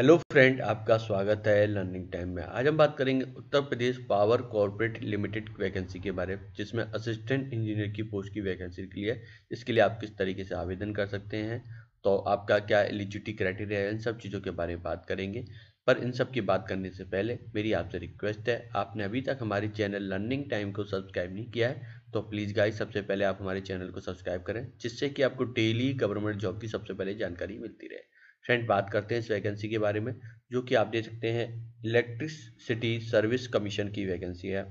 hello friend आपका स्वागत है लर्निंग टाइम में आज हम बात करेंगे Uttar Pradesh power corporate limited vacancy के बारे में जिसमें असिस्टेंट इंजीनियर की पोस्ट की वैकेंसी के लिए इसके लिए आप किस तरीके से आवेदन कर सकते हैं तो आपका क्या एलिजिबिलिटी क्राइटेरिया है इन सब चीज़ों के बारे में बात करेंगे पर इन सब की बात करने से पहले मेरी आपसे रिक्वेस्ट है आपने अभी तक हमारे चैनल लर्निंग टाइम को सब्सक्राइब नहीं किया है तो प्लीज़ गाइस सबसे पहले आप हमारे चैनल को सब्सक्राइब करें जिससे कि आपको डेली गवर्नमेंट जॉब की सबसे पहले जानकारी मिलती रहे फ्रेंड बात करते हैं इस वैकेंसी के बारे में जो कि आप देख सकते हैं इलेक्ट्रिसिटी सर्विस कमीशन की वैकेंसी है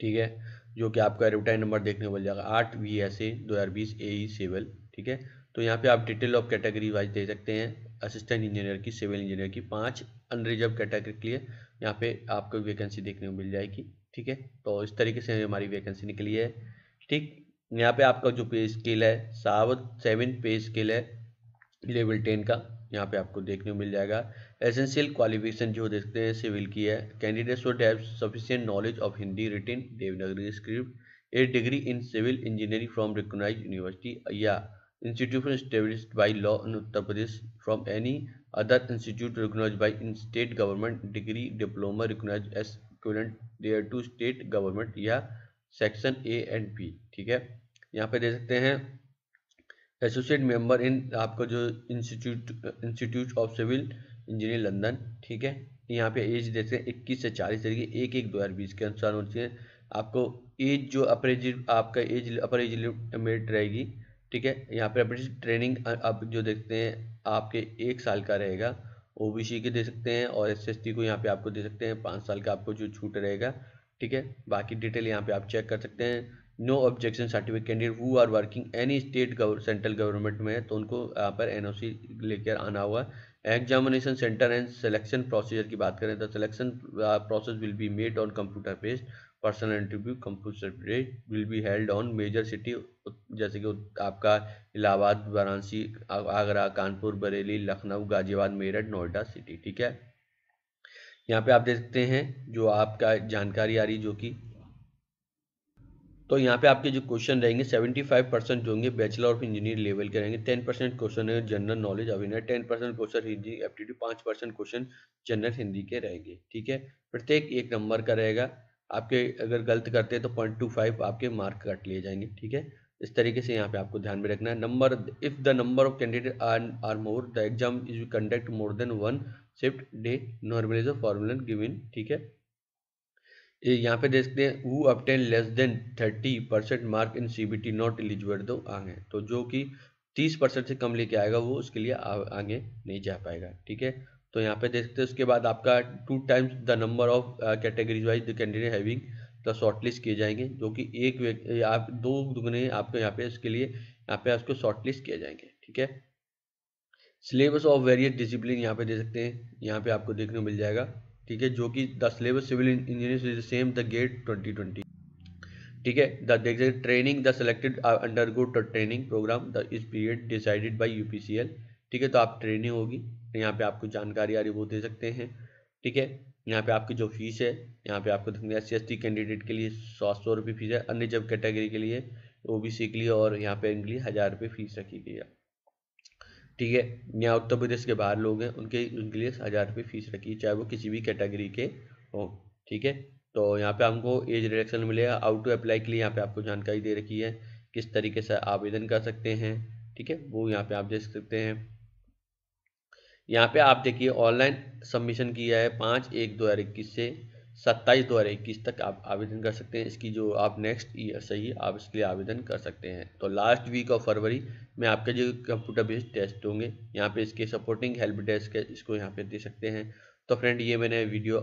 ठीक है जो कि आपका एडवर्टाइज नंबर देखने को मिल जाएगा आठ वी एस ए दो हज़ार बीस ए ई सिविल ठीक है तो यहाँ पे आप डिटेल ऑफ कैटेगरी वाइज दे सकते हैं असिस्टेंट इंजीनियर की सिविल इंजीनियर की पांच अनरिजर्व कैटेगरी के लिए यहाँ पे आपको वैकेंसी देखने को मिल जाएगी ठीक है तो इस तरीके से हमारी वैकेंसी निकली है ठीक यहाँ पे आपका जो पे स्केल है सावत सेवन पे स्केल है लेवल टेन का यहाँ पे आपको देखने को मिल जाएगा एसेंशियल क्वालिफिकेशन जो देखते हैं सिविल की है candidates would have sufficient knowledge of Hindi written Devanagari script a degree in civil engineering from recognise university या institution establish by law in Uttar Pradesh from any other institute recognise by in state government degree diploma recognise as student thereto state government या section A and B ठीक है यहाँ पे देख सकते हैं associate member in आपका जो institute institute of civil engineer London ठीक है यहाँ पे एज देते हैं इक्कीस से चालीस तरीके एक एक दो हज़ार बीस के अनुसार होती है आपको एज जो अपर एज आपका एज अपर एज लिमिट रहेगी ठीक है यहाँ पे अपर ट्रेनिंग आप जो देखते हैं आपके एक साल का रहेगा ओ के दे सकते हैं और एस को यहाँ पर आपको दे सकते हैं पाँच साल का आपको जो छूट रहेगा ठीक है बाकी डिटेल यहाँ पर आप चेक कर सकते हैं no objection certificate candidate who are working any state central government में तो उनको यहाँ पर एन लेकर आना हुआ examination centre and selection procedure की बात करें तो selection process will be made on computer based personal interview computer based will be held on major city जैसे कि आपका इलाहाबाद वाराणसी आगरा कानपुर बरेली लखनऊ गाजियाबाद मेरठ नोएडा सिटी ठीक है यहाँ पे आप देखते हैं जो आपका जानकारी आ रही जो कि तो यहाँ पे आपके जो क्वेश्चन रहेंगे 75 परसेंट जो होंगे बैचलर ऑफ इंजीनियर लेवल के रहेंगे 10 परसेंट क्वेश्चन है general knowledge aware ten percent question Hindi aptitude पाँच परसेंट क्वेश्चन जनरल हिंदी के रहेंगे ठीक है प्रत्येक एक नंबर का रहेगा आपके अगर गलत करते हैं तो पॉइंट टू फाइव आपके मार्क कट लिए जाएंगे ठीक है इस तरीके से यहाँ पे आपको ध्यान में रखना है number if the number of candidate are are more the exam is conduct more than one shift day normalise formula given ठीक है यहाँ पे देखते हैं वो obtain less than thirty percent mark in C B T not eligible दो आगे तो जो कि तीस परसेंट से कम लेके आएगा वो उसके लिए आगे नहीं जा पाएगा ठीक है तो यहाँ पे देखते हैं उसके बाद आपका two times the number of categories wise the candidate having the shortlist किए जाएंगे जो कि एक आप दो दुगने आपको यहाँ पे उसके लिए यहाँ पे उसको शॉर्टलिस्ट किए जाएंगे ठीक है सिलेबस ऑफ वेरियस डिसिप्लिन यहाँ पे दे सकते हैं यहाँ पे आपको देखने को मिल जाएगा ठीक है जो कि the syllabus civil engineer is same the GATE 2020 ठीक है द देखिए training the selected undergo training programme the is period decided C L ठीक है तो आप ट्रेनिंग होगी तो यहाँ पे आपको जानकारी आ रही वो दे सकते हैं ठीक है यहाँ पे आपकी जो फीस है यहाँ पे आपको एस सी कैंडिडेट के लिए सात सौ रुपये फीस है अन्य जब कैटेगरी के लिए ओ के लिए और यहाँ पे इनके लिए हज़ार रुपये फीस रखी गई है ठीक है यहाँ उत्तर प्रदेश के बाहर लोग हैं उनके उनके लिए हज़ार रुपये फीस रखी है चाहे वो किसी भी कैटेगरी के हो ठीक है तो यहाँ पे आपको एज रिडक्शन मिलेगा आउट टू अप्लाई के लिए यहाँ पे आपको जानकारी दे रखी है किस तरीके से आवेदन कर सकते हैं ठीक है वो यहाँ पे आप देख सकते हैं यहाँ पे आप देखिए ऑनलाइन सबमिशन किया है पाँच एक दो हज़ार इक्कीस से सत्ताईस दो हज़ार इक्कीस तक आप आवेदन कर सकते हैं इसकी जो आप नेक्स्ट ईयर सही आप इसके लिए आवेदन कर सकते हैं तो लास्ट वीक ऑफ फरवरी में आपके जो कंप्यूटर बेस्ड टेस्ट होंगे यहाँ पे इसके सपोर्टिंग हेल्प डेस्क है इसको यहाँ पे दे सकते हैं तो फ्रेंड ये मैंने वीडियो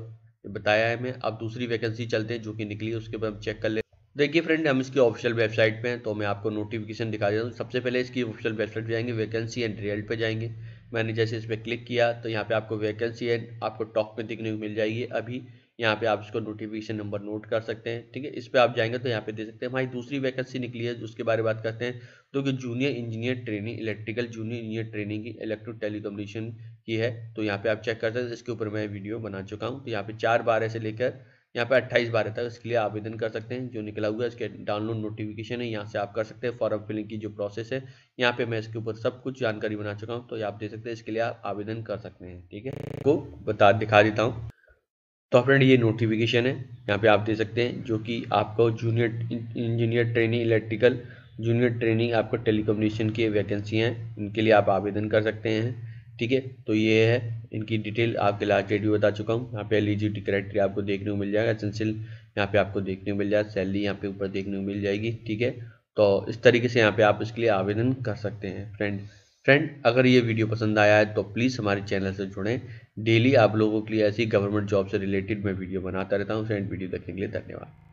बताया है मैं अब दूसरी वैकेंसी चलते हैं जो कि निकली है उसके बाद हम चेक कर ले देखिए फ्रेंड हम इसकी ऑफिशियल वेबसाइट पर हैं तो मैं आपको नोटिफिकेशन दिखा देता हूँ सबसे पहले इसकी ऑफिशियल वेबसाइट पर जाएंगे वैकेंसी एंड रिजल्ट पे जाएंगे मैंने जैसे इस पर क्लिक किया तो यहाँ पे आपको वैकेंसी एंड आपको टॉप पे देखने को मिल जाएगी अभी यहाँ पे आप इसको नोटिफिकेशन नंबर नोट कर सकते हैं ठीक है इस पर आप जाएंगे तो यहाँ पे दे सकते हैं हमारी दूसरी वैकेंसी निकली है उसके बारे में बात करते हैं तो कि junior engineer training electrical junior engineer training की इलेक्ट्रो टेलीकम्युनिकेशन की है तो यहाँ पे आप चेक कर सकते हैं इसके ऊपर मैं वीडियो बना चुका हूँ तो यहाँ पे चार बारह से लेकर यहाँ पे अट्ठाईस बारह तक इसके लिए आवेदन कर सकते हैं जो निकला हुआ है इसके डाउनलोड नोटिफिकेशन है यहाँ से आप कर सकते हैं फॉर्म फिलिंग की जो प्रोसेस है यहाँ पे मैं इसके ऊपर सब कुछ जानकारी बना चुका हूँ तो आप दे सकते हैं इसके लिए आप आवेदन कर सकते हैं ठीक है आपको बता दिखा देता हूँ तो फ्रेंड ये नोटिफिकेशन है यहाँ पे आप दे सकते हैं जो कि आपको junior engineer training electrical junior training आपको टेलीकम्युनिकेशन की वैकेंसी हैं इनके लिए आप आवेदन कर सकते हैं ठीक है तो ये है इनकी डिटेल आपके लास्ट डेट भी बता चुका हूँ यहाँ पे एलिजिबिलिटी क्राइटेरिया आपको देखने को मिल जाएगा एसेंशियल यहाँ पे आपको देखने को मिल जाएगा सैलरी यहाँ पे ऊपर देखने को मिल जाएगी ठीक है तो इस तरीके से यहाँ पे आप इसके लिए आवेदन कर सकते हैं फ्रेंड्स फ्रेंड अगर ये वीडियो पसंद आया है तो प्लीज़ हमारे चैनल से जुड़ें डेली आप लोगों के लिए ऐसी गवर्नमेंट जॉब से रिलेटेड मैं वीडियो बनाता रहता हूँ फ्रेंड वीडियो देखने के लिए धन्यवाद